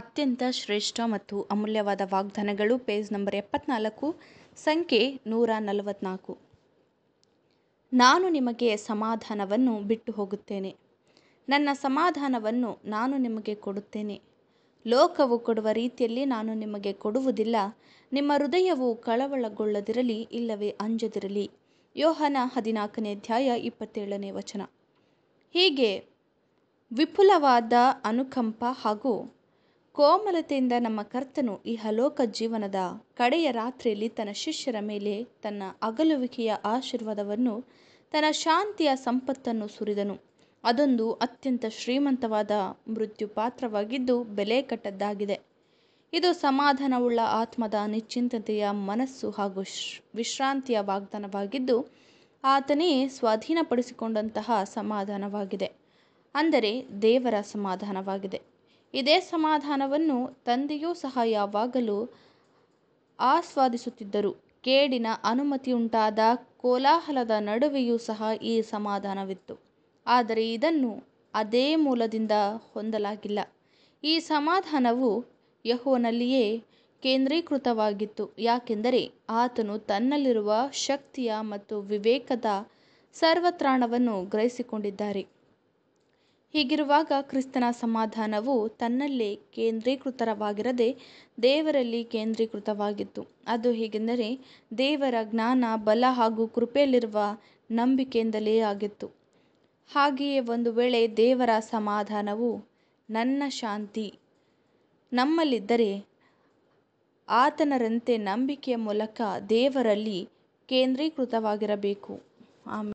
ಅತ್ಯಂತ ಶ್ರೇಷ್ಠ ಮತ್ತು ಅಮೂಲ್ಯವಾದ ವಾಗ್ದಾನಗಳು ಪೇಜ್ ನಂಬರ್ ಎಪ್ಪತ್ನಾಲ್ಕು ಸಂಖ್ಯೆ ನೂರ ನಲವತ್ನಾಲ್ಕು ನಾನು ನಿಮಗೆ ಸಮಾಧಾನವನ್ನು ಬಿಟ್ಟು ಹೋಗುತ್ತೇನೆ ನನ್ನ ಸಮಾಧಾನವನ್ನು ನಾನು ನಿಮಗೆ ಕೊಡುತ್ತೇನೆ ಲೋಕವು ಕೊಡುವ ರೀತಿಯಲ್ಲಿ ನಾನು ನಿಮಗೆ ಕೊಡುವುದಿಲ್ಲ ನಿಮ್ಮ ಹೃದಯವು ಕಳವಳಗೊಳ್ಳದಿರಲಿ ಇಲ್ಲವೇ ಅಂಜದಿರಲಿ ಯೋಹನ ಹದಿನಾಲ್ಕನೇ ಅಧ್ಯಾಯ ಇಪ್ಪತ್ತೇಳನೇ ವಚನ ಹೀಗೆ ವಿಪುಲವಾದ ಅನುಕಂಪ ಹಾಗೂ ಕೋಮಲತೆಯಿಂದ ನಮ್ಮ ಕರ್ತನು ಇಹಲೋಕ ಜೀವನದ ಕಡೆಯ ರಾತ್ರಿಯಲ್ಲಿ ತನ್ನ ಶಿಷ್ಯರ ಮೇಲೆ ತನ್ನ ಅಗಲುವಿಕೆಯ ಆಶೀರ್ವಾದವನ್ನು ತನ್ನ ಶಾಂತಿಯ ಸಂಪತ್ತನ್ನು ಸುರಿದನು ಅದೊಂದು ಅತ್ಯಂತ ಶ್ರೀಮಂತವಾದ ಮೃತ್ಯು ಪಾತ್ರವಾಗಿದ್ದು ಬೆಲೆ ಕಟ್ಟದ್ದಾಗಿದೆ ಇದು ಸಮಾಧಾನವುಳ್ಳ ಆತ್ಮದ ನಿಶ್ಚಿಂತತೆಯ ಮನಸ್ಸು ಹಾಗೂ ವಿಶ್ರಾಂತಿಯ ವಾಗ್ದಾನವಾಗಿದ್ದು ಆತನೇ ಸ್ವಾಧೀನಪಡಿಸಿಕೊಂಡಂತಹ ಸಮಾಧಾನವಾಗಿದೆ ಅಂದರೆ ದೇವರ ಸಮಾಧಾನವಾಗಿದೆ ಇದೇ ಸಮಾಧಾನವನ್ನು ತಂದೆಯೂ ಸಹ ಯಾವಾಗಲೂ ಆಸ್ವಾದಿಸುತ್ತಿದ್ದರು. ಕೇಡಿನ ಅನುಮತಿಯುಂಟಾದ ಕೋಲಾಹಲದ ನಡುವೆಯೂ ಸಹ ಈ ಸಮಾಧಾನವಿತ್ತು. ಆದರೆ ಇದನ್ನು ಅದೇ ಮೂಲದಿಂದ ಹೊಂದಲಾಗಿಲ್ಲ. ಈ ಸಮಾಧಾನವು ಯಹೋನಲ್ಲಿಯೇ ಕೇಂದ್ರೀಕೃತವಾಗಿತ್ತು. ಯಾಕೆಂದರೆ ಆತನು ತನ್ನಲ್ಲಿರುವ ಶಕ್ತಿಯ ಮತ್ತು ವಿವೇಕದ ಸರ್ವತ್ರಾಣವನ್ನು ಗ್ರಹಿಸಿಕೊಂಡಿದ್ದಾರೆ. ಹೀಗಿರುವಾಗ ಕ್ರಿಸ್ತನ ಸಮಾಧಾನವು ತನ್ನಲ್ಲೇ ಕೇಂದ್ರೀಕೃತವಾಗಿರದೆ ದೇವರಲ್ಲಿ ಕೇಂದ್ರೀಕೃತವಾಗಿತ್ತು ಅದು ಹೇಗೆಂದರೆ ದೇವರ ಜ್ಞಾನ ಬಲ ಹಾಗೂ ಕೃಪೆಯಲ್ಲಿರುವ ನಂಬಿಕೆಯಿಂದಲೇ ಆಗಿತ್ತು ಹಾಗೆಯೇ ಒಂದು ವೇಳೆ ದೇವರ ಸಮಾಧಾನವು ನನ್ನ ಶಾಂತಿ ನಮ್ಮಲ್ಲಿದ್ದರೆ ಆತನರಂತೆ ನಂಬಿಕೆಯ ಮೂಲಕ ದೇವರಲ್ಲಿ ಕೇಂದ್ರೀಕೃತವಾಗಿರಬೇಕು ಆಮೇಲೆ